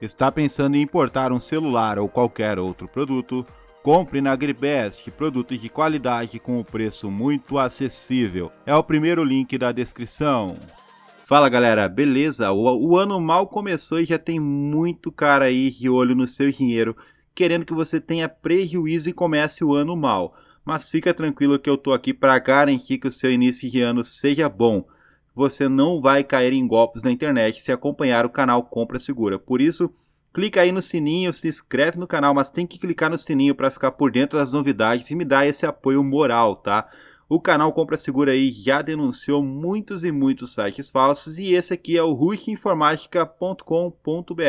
Está pensando em importar um celular ou qualquer outro produto? Compre na AgriBest produtos de qualidade com um preço muito acessível. É o primeiro link da descrição. Fala galera, beleza? O, o ano mal começou e já tem muito cara aí de olho no seu dinheiro, querendo que você tenha prejuízo e comece o ano mal. Mas fica tranquilo que eu tô aqui para garantir que o seu início de ano seja bom você não vai cair em golpes na internet se acompanhar o canal Compra Segura. Por isso, clica aí no sininho, se inscreve no canal, mas tem que clicar no sininho para ficar por dentro das novidades e me dar esse apoio moral, tá? O canal Compra Segura aí já denunciou muitos e muitos sites falsos e esse aqui é o ruichinformatica.com.br,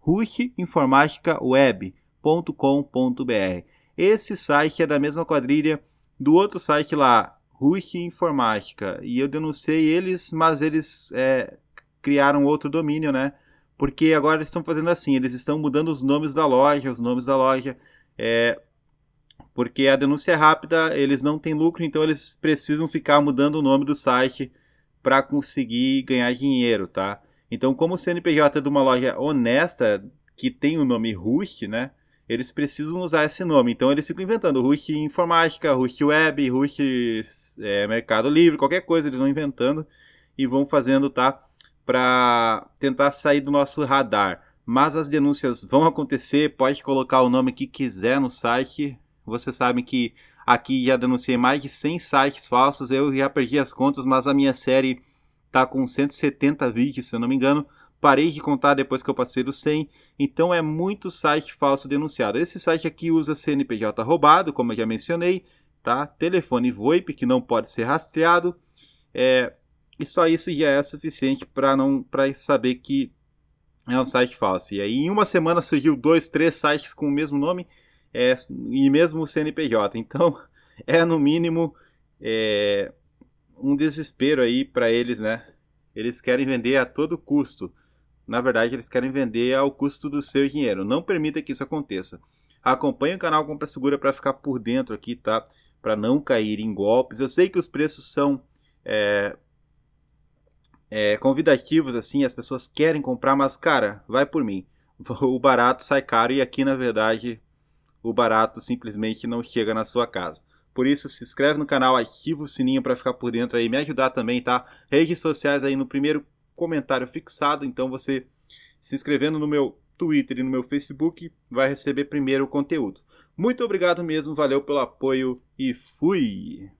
ruichinformaticaweb.com.br. Esse site é da mesma quadrilha do outro site lá, Ruik Informática. E eu denunciei eles, mas eles é, criaram outro domínio, né? Porque agora eles estão fazendo assim, eles estão mudando os nomes da loja, os nomes da loja. É, porque a denúncia é rápida, eles não têm lucro, então eles precisam ficar mudando o nome do site para conseguir ganhar dinheiro, tá? Então, como o CNPJ é de uma loja honesta que tem o nome Rush, né? eles precisam usar esse nome. Então eles ficam inventando Hulk Informática, Hulk Web, Hulk é, Mercado Livre, qualquer coisa eles vão inventando e vão fazendo, tá? Para tentar sair do nosso radar. Mas as denúncias vão acontecer, pode colocar o nome que quiser no site. Você sabe que aqui já denunciei mais de 100 sites falsos, eu já perdi as contas, mas a minha série tá com 170 vídeos, se eu não me engano parei de contar depois que eu passei do 100, então é muito site falso denunciado. Esse site aqui usa CNPJ roubado, como eu já mencionei, tá? Telefone VoIP que não pode ser rastreado, é, e só isso já é suficiente para não para saber que é um site falso. E aí em uma semana surgiu dois, três sites com o mesmo nome é, e mesmo CNPJ. Então é no mínimo é, um desespero aí para eles, né? Eles querem vender a todo custo. Na verdade, eles querem vender ao custo do seu dinheiro. Não permita que isso aconteça. Acompanhe o canal Compra Segura para ficar por dentro aqui, tá? Para não cair em golpes. Eu sei que os preços são é, é, convidativos, assim, as pessoas querem comprar, mas cara, vai por mim. O barato sai caro e aqui, na verdade, o barato simplesmente não chega na sua casa. Por isso, se inscreve no canal, ativa o sininho para ficar por dentro aí, me ajudar também, tá? Redes sociais aí no primeiro comentário fixado, então você se inscrevendo no meu Twitter e no meu Facebook vai receber primeiro o conteúdo. Muito obrigado mesmo, valeu pelo apoio e fui!